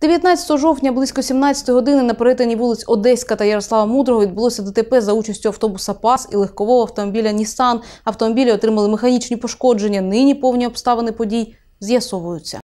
19 жовтня близько 17 години на перетині вулиць Одеська та Ярослава Мудрого відбулося ДТП за участю автобуса Пас і легкового автомобіля Нісан. Автомобілі отримали механічні пошкодження. Нині повні обставини подій з'ясовуються.